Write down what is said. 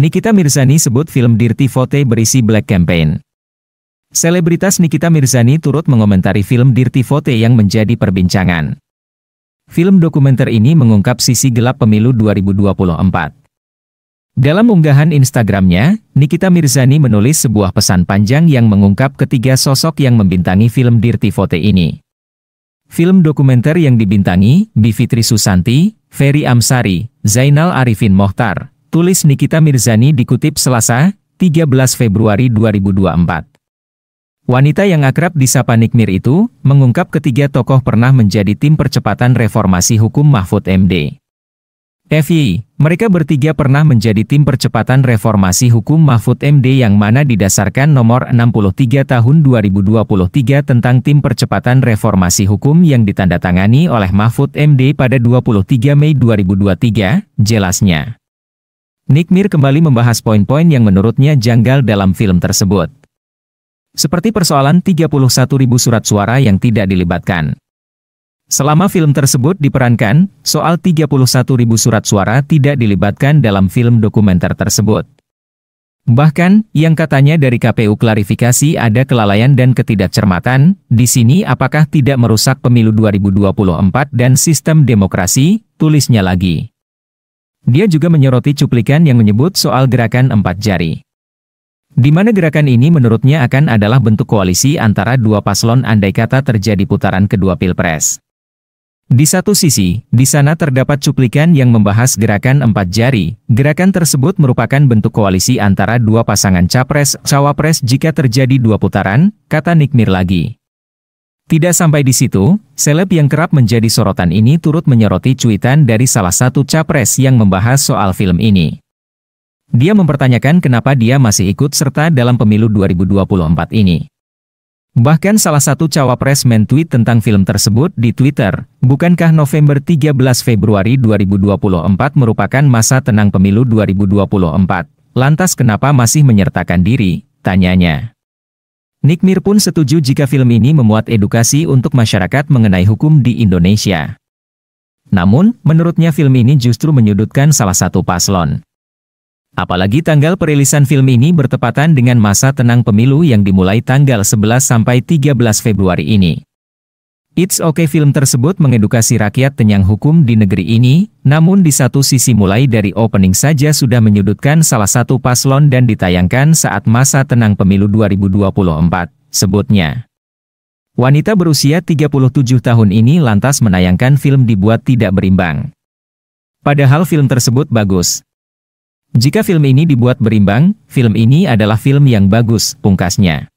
Nikita Mirzani sebut film Dirty Vote berisi black campaign. Selebritas Nikita Mirzani turut mengomentari film Dirty Vote yang menjadi perbincangan. Film dokumenter ini mengungkap sisi gelap pemilu 2024. Dalam unggahan Instagramnya, Nikita Mirzani menulis sebuah pesan panjang yang mengungkap ketiga sosok yang membintangi film Dirty Vote ini. Film dokumenter yang dibintangi, Bivitri Susanti, Ferry Amsari, Zainal Arifin Mohtar, tulis Nikita Mirzani dikutip Selasa, 13 Februari 2024. Wanita yang akrab disapa Nikmir itu, mengungkap ketiga tokoh pernah menjadi tim percepatan reformasi hukum Mahfud MD. FYI, mereka bertiga pernah menjadi tim percepatan reformasi hukum Mahfud MD yang mana didasarkan nomor 63 tahun 2023 tentang tim percepatan reformasi hukum yang ditandatangani oleh Mahfud MD pada 23 Mei 2023, jelasnya. Nick Mir kembali membahas poin-poin yang menurutnya janggal dalam film tersebut. Seperti persoalan 31.000 surat suara yang tidak dilibatkan. Selama film tersebut diperankan, soal 31.000 surat suara tidak dilibatkan dalam film dokumenter tersebut. Bahkan, yang katanya dari KPU klarifikasi ada kelalaian dan ketidakcermatan, di sini apakah tidak merusak pemilu 2024 dan sistem demokrasi, tulisnya lagi. Dia juga menyoroti cuplikan yang menyebut soal gerakan empat jari. Di mana gerakan ini menurutnya akan adalah bentuk koalisi antara dua paslon andai kata terjadi putaran kedua Pilpres. Di satu sisi, di sana terdapat cuplikan yang membahas gerakan empat jari. Gerakan tersebut merupakan bentuk koalisi antara dua pasangan capres-cawapres jika terjadi dua putaran, kata Nikmir lagi. Tidak sampai di situ, seleb yang kerap menjadi sorotan ini turut menyoroti cuitan dari salah satu capres yang membahas soal film ini. Dia mempertanyakan kenapa dia masih ikut serta dalam pemilu 2024 ini. Bahkan salah satu cawapres men-tweet tentang film tersebut di Twitter, bukankah November 13 Februari 2024 merupakan masa tenang pemilu 2024? Lantas kenapa masih menyertakan diri? Tanyanya. Nick Mir pun setuju jika film ini memuat edukasi untuk masyarakat mengenai hukum di Indonesia. Namun, menurutnya film ini justru menyudutkan salah satu paslon. Apalagi tanggal perilisan film ini bertepatan dengan masa tenang pemilu yang dimulai tanggal 11 sampai 13 Februari ini. It's Okay film tersebut mengedukasi rakyat tentang hukum di negeri ini, namun di satu sisi mulai dari opening saja sudah menyudutkan salah satu paslon dan ditayangkan saat masa tenang pemilu 2024, sebutnya. Wanita berusia 37 tahun ini lantas menayangkan film dibuat tidak berimbang. Padahal film tersebut bagus. Jika film ini dibuat berimbang, film ini adalah film yang bagus, pungkasnya.